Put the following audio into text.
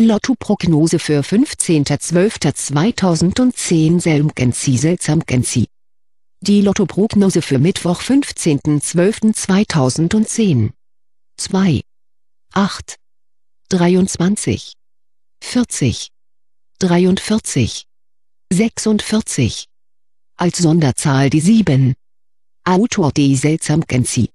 Lotto-Prognose für 15.12.2010 Selmgensi Selzamgensi Die Lotto-Prognose für Mittwoch 15.12.2010 2 8 23 40 43 46 Als Sonderzahl die 7 Autor die Selzamgensi